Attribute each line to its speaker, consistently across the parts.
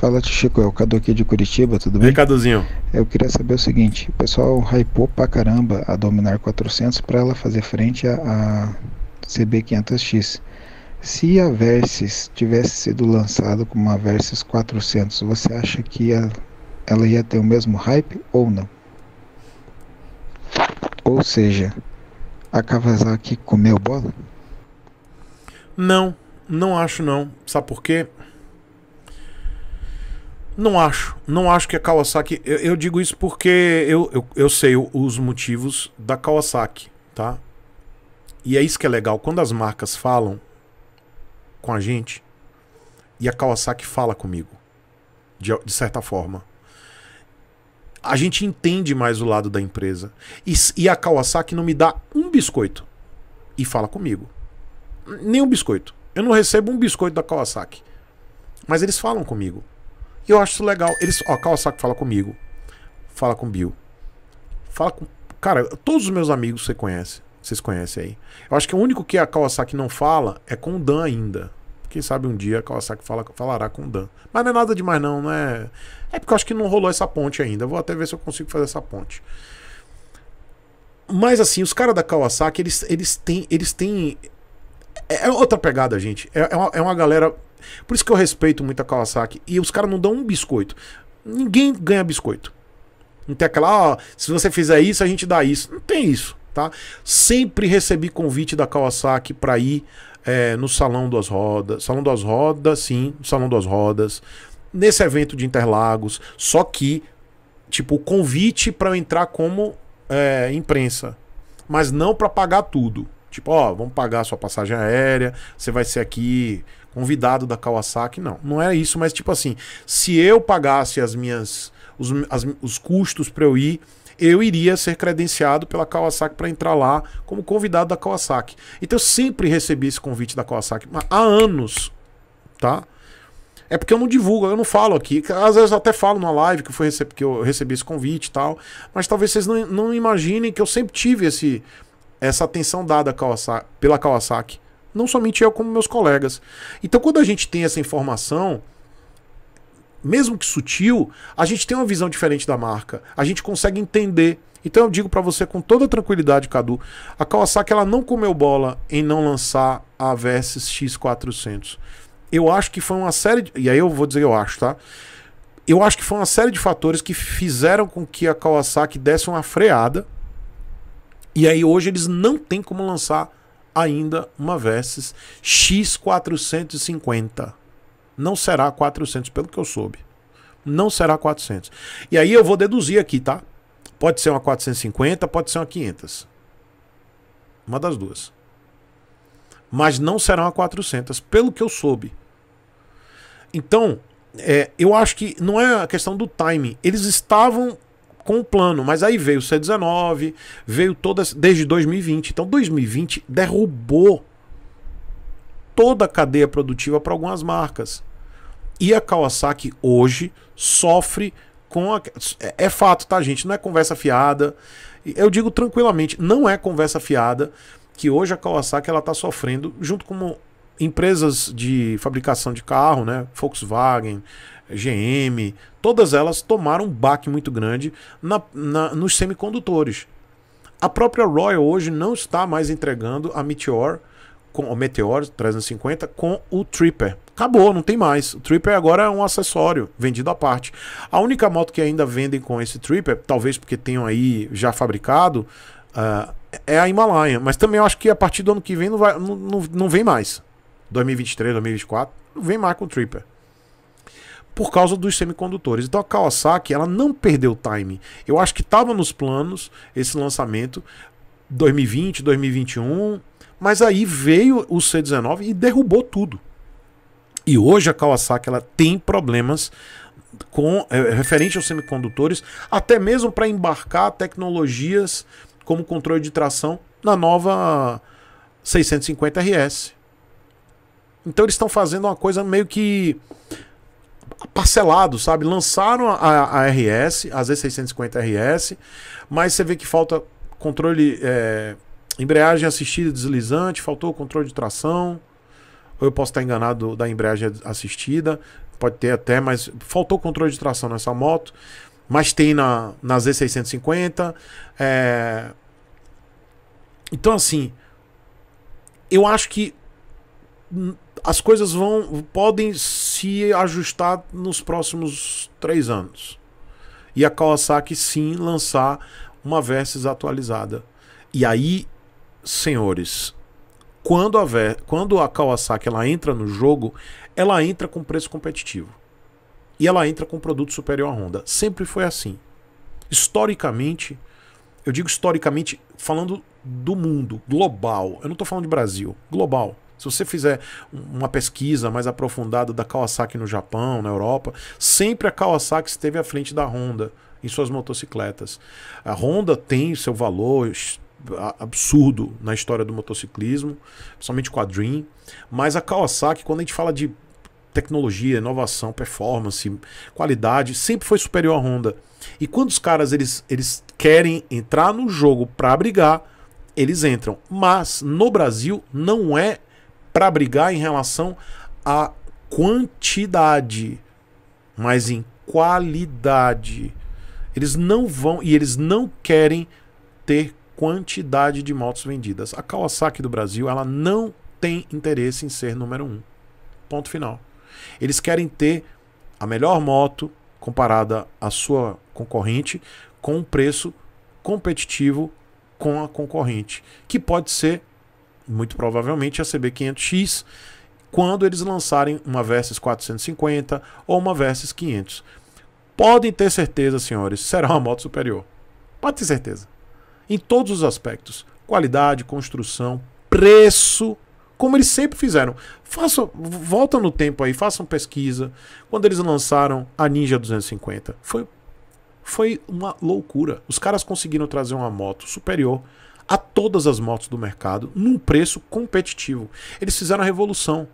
Speaker 1: Fala, tio Chico, é o Cadu aqui de Curitiba, tudo bem? E Caduzinho? Eu queria saber o seguinte, o pessoal hypou pra caramba a Dominar 400 para ela fazer frente à CB500X. Se a Versys tivesse sido lançada como uma Versys 400, você acha que a, ela ia ter o mesmo hype ou não? Ou seja, a Kawasaki comeu bola? Não, não acho não. Sabe por quê? Não acho. Não acho que a é Kawasaki. Eu, eu digo isso porque eu, eu, eu sei os motivos da Kawasaki, tá? E é isso que é legal. Quando as marcas falam com a gente, e a Kawasaki fala comigo, de, de certa forma a gente entende mais o lado da empresa. E, e, a Kawasaki não me dá um biscoito e fala comigo. Nem um biscoito. Eu não recebo um biscoito da Kawasaki. Mas eles falam comigo. Eu acho isso legal. Eles, ó, Kawasaki fala comigo. Fala com Bill. Fala com. Cara, todos os meus amigos você conhece. Vocês conhecem aí. Eu acho que o único que a Kawasaki não fala é com o Dan ainda. Quem sabe um dia a Kawasaki fala, falará com o Dan. Mas não é nada demais, não, né? É porque eu acho que não rolou essa ponte ainda. vou até ver se eu consigo fazer essa ponte. Mas assim, os caras da Kawasaki, eles, eles têm. Eles têm. É, é outra pegada, gente. É, é, uma, é uma galera por isso que eu respeito muito a Kawasaki. E os caras não dão um biscoito. Ninguém ganha biscoito. Não tem aquela, ó, se você fizer isso, a gente dá isso. Não tem isso, tá? Sempre recebi convite da Kawasaki para ir é, no Salão das Rodas. Salão das Rodas, sim, Salão das Rodas. Nesse evento de Interlagos. Só que, tipo, o convite para eu entrar como é, imprensa. Mas não para pagar tudo. Tipo, ó, vamos pagar a sua passagem aérea, você vai ser aqui convidado da Kawasaki. Não, não é isso, mas tipo assim, se eu pagasse as minhas os, as, os custos para eu ir, eu iria ser credenciado pela Kawasaki para entrar lá como convidado da Kawasaki. Então eu sempre recebi esse convite da Kawasaki há anos, tá? É porque eu não divulgo, eu não falo aqui. Às vezes eu até falo numa live que, foi, que eu recebi esse convite e tal. Mas talvez vocês não, não imaginem que eu sempre tive esse, essa atenção dada pela Kawasaki. Não somente eu, como meus colegas. Então, quando a gente tem essa informação, mesmo que sutil, a gente tem uma visão diferente da marca. A gente consegue entender. Então eu digo para você com toda tranquilidade, Cadu, a Kawasaki ela não comeu bola em não lançar a Versys X400. Eu acho que foi uma série de... e aí eu vou dizer eu acho, tá? Eu acho que foi uma série de fatores que fizeram com que a Kawasaki desse uma freada e aí hoje eles não têm como lançar ainda uma Versys X450. Não será 400, pelo que eu soube. Não será 400. E aí eu vou deduzir aqui, tá? Pode ser uma 450, pode ser uma 500. Uma das duas. Mas não será uma 400, pelo que eu soube. Então, é, eu acho que não é a questão do timing. Eles estavam com o plano. Mas aí veio o C19, veio todas. desde 2020. Então 2020 derrubou toda a cadeia produtiva para algumas marcas. E a Kawasaki hoje sofre com a. É, é fato, tá, gente? Não é conversa fiada. Eu digo tranquilamente, não é conversa fiada que hoje a Kawasaki ela está sofrendo junto com empresas de fabricação de carro, né? Volkswagen, GM, todas elas tomaram um baque muito grande na, na, nos semicondutores. A própria Royal hoje não está mais entregando a Meteor, com, o Meteor 350 com o Tripper. Acabou, não tem mais. O Tripper agora é um acessório vendido à parte. A única moto que ainda vendem com esse Tripper, talvez porque tenham aí já fabricado, uh, é a Himalaia. Mas também eu acho que a partir do ano que vem não, vai, não, não, não vem mais. 2023, 2024, vem Michael Tripper. Por causa dos semicondutores. Então a Kawasaki, ela não perdeu o time. Eu acho que estava nos planos esse lançamento 2020, 2021, mas aí veio o C19 e derrubou tudo. E hoje a Kawasaki ela tem problemas com é, referente aos semicondutores, até mesmo para embarcar tecnologias como controle de tração na nova 650 RS. Então eles estão fazendo uma coisa meio que parcelado, sabe? Lançaram a, a RS, a Z650RS, mas você vê que falta controle, é, embreagem assistida deslizante, faltou controle de tração, ou eu posso estar enganado da embreagem assistida, pode ter até, mas faltou controle de tração nessa moto, mas tem na, na Z650, é... Então, assim, eu acho que as coisas vão podem se ajustar nos próximos três anos. E a Kawasaki sim lançar uma Versys atualizada. E aí, senhores, quando a, Ver, quando a Kawasaki ela entra no jogo, ela entra com preço competitivo. E ela entra com produto superior à Honda. Sempre foi assim. Historicamente, eu digo historicamente falando do mundo, global. Eu não estou falando de Brasil, global. Se você fizer uma pesquisa mais aprofundada da Kawasaki no Japão, na Europa, sempre a Kawasaki esteve à frente da Honda em suas motocicletas. A Honda tem seu valor absurdo na história do motociclismo, principalmente com a Dream, mas a Kawasaki, quando a gente fala de tecnologia, inovação, performance, qualidade, sempre foi superior à Honda. E quando os caras eles, eles querem entrar no jogo para brigar, eles entram. Mas no Brasil não é para brigar em relação à quantidade, mas em qualidade. Eles não vão e eles não querem ter quantidade de motos vendidas. A Kawasaki do Brasil, ela não tem interesse em ser número um. Ponto final. Eles querem ter a melhor moto comparada à sua concorrente com um preço competitivo com a concorrente, que pode ser muito provavelmente a CB500X, quando eles lançarem uma Versys 450 ou uma Versys 500. Podem ter certeza, senhores, será uma moto superior. Pode ter certeza. Em todos os aspectos: qualidade, construção, preço, como eles sempre fizeram. faça volta no tempo aí, façam pesquisa. Quando eles lançaram a Ninja 250, foi foi uma loucura. Os caras conseguiram trazer uma moto superior a todas as motos do mercado num preço competitivo. Eles fizeram a revolução.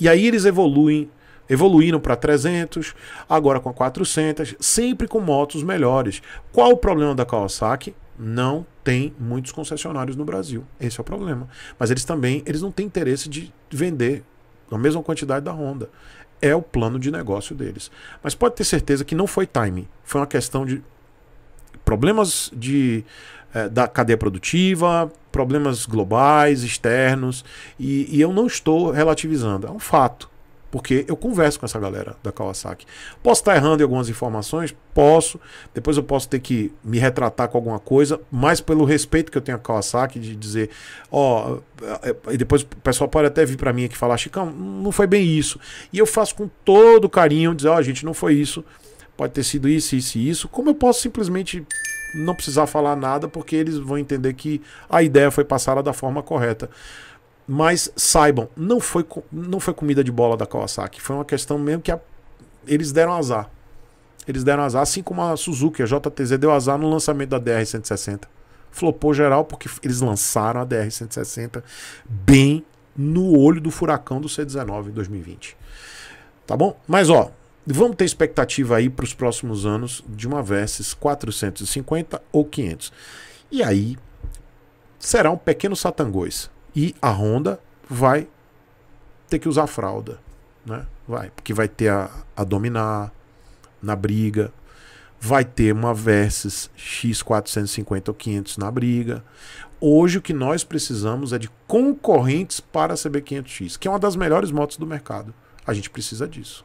Speaker 1: E aí eles evoluem, evoluíram para 300, agora com 400, sempre com motos melhores. Qual o problema da Kawasaki? Não tem muitos concessionários no Brasil. Esse é o problema. Mas eles também, eles não têm interesse de vender a mesma quantidade da Honda. É o plano de negócio deles. Mas pode ter certeza que não foi time, foi uma questão de problemas de, eh, da cadeia produtiva, problemas globais, externos, e, e eu não estou relativizando, é um fato. Porque eu converso com essa galera da Kawasaki. Posso estar errando em algumas informações? Posso. Depois eu posso ter que me retratar com alguma coisa, mas pelo respeito que eu tenho a Kawasaki, de dizer, ó. Oh, e depois o pessoal pode até vir para mim aqui falar, Chicão, não foi bem isso. E eu faço com todo carinho, dizer, ó, oh, gente, não foi isso pode ter sido isso, isso e isso. Como eu posso simplesmente não precisar falar nada, porque eles vão entender que a ideia foi passada da forma correta. Mas saibam, não foi, não foi comida de bola da Kawasaki, foi uma questão mesmo que a, eles deram azar. Eles deram azar, assim como a Suzuki, a JTZ deu azar no lançamento da DR-160. Flopou geral porque eles lançaram a DR-160 bem no olho do furacão do C19 em 2020. Tá bom? Mas ó, Vamos ter expectativa aí para os próximos anos de uma Versys 450 ou 500. E aí será um pequeno satangões. E a Honda vai ter que usar fralda, né? Vai, porque vai ter a, a dominar na briga, vai ter uma Versys X450 ou 500 na briga. Hoje o que nós precisamos é de concorrentes para a CB500X, que é uma das melhores motos do mercado. A gente precisa disso.